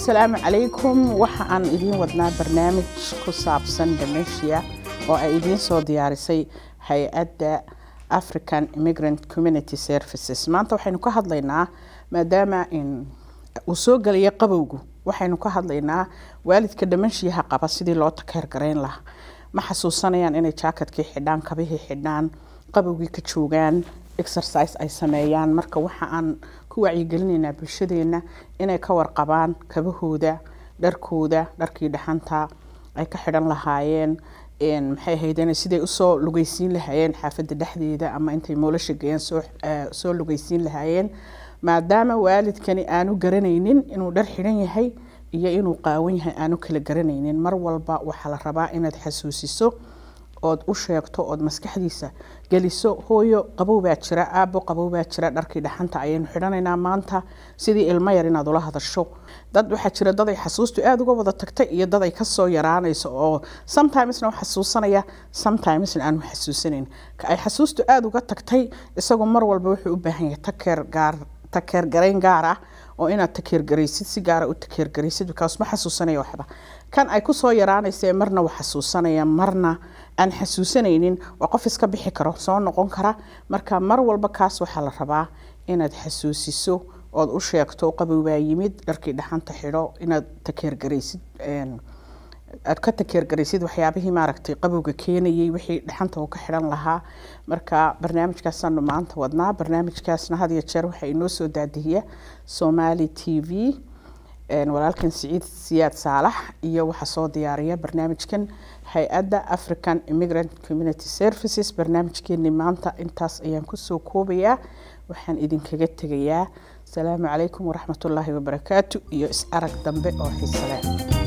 assalaamu calaykum waxa aan idiin wadnaa barnaamij ku saabsan dhamayshiya oo ay idiin soo diyaarisay hay-adda african immigrant community services maanta waxaynu ka hadlaynaa maadaama uu soo gelaya qabowgu waxaynu ka hadlaynaa waalidka dhamanshiyaha qaba sidii loo takeergarayn lahaa ma xasuusanayaan inay jaakatkii xidhaan kabihii xidhaan qabowgii ka joogaan exercise ay sameeyaan marka waxa aan ku wacyigelinaynaa bulshadeena inay ka warqabaan kabahooda dharkooda dharkii dhaxanta ay ka xidhan lahaayeen maxay ahaydeen siday usoo lugaysiin lahaayeen xaafadda dhexdeeda ama intay moolasha geyeen soo lugeysiin lahaayeen maadaama waalidkani aanu garanaynin inuu dhar xidhan yahay iyo inuu qaawan yahay aanu kala garanaynin mar walba waxaa la rabaa inaad xasuusiso ood u sheegto ood maskaxdiisa geliso hooyo qabow baa jira aabo qabow baa jira dharkii dhaxanta ayaynu xidhanaynaa maanta sidii ilmo yar inaad ula hadasho dad waxaa jira daday xasuustu aada uga wada tagtay iyo daday kasoo yaraanayso oo sometimesna u xasuusanaya sometimesna aanu xasuusanayn ka ay xasuustu aada uga tagtay isagoo mar walba wuxuu u baahan yahay takeer gaar takeergarayn gaar ah oo inaad takeergaraysid si gaara ah u takeergaraysid bikaas ma xasuusanaya waxba kan ay kusoo yaraanaysae marna wax xasuusanaya marna aan xasuusanaynin waa qof iska bixi karo soo noqon kara marka mar walba kaas waxaa la rabaa inaad xasuusiso ood u sheegto qabi waa yimid dharkii dhaxanta xidho inaad takeergaraysid aad ka takeergaraysid waxyaabihii maaragtay qabowga keenayay wixii dhaxanta uu ka xiran lahaa marka barnaamijkaasaanu maanta wadnaa barnaamijkaasna had iyo jeer waxaa inoo soo daadihiya somaali t v walaalkan siciid siyaad saalax iyo waxaa soo diyaariya barnaamijkan hay-adda african immigrant community services barnaamijkeenii maanta intaas ayaan kusoo koobayaa waxaan idinkaga tegayaa asalaamu calaykum waraxmatullaahi wabarakaatu iyo is arag dambe oo xiisaleh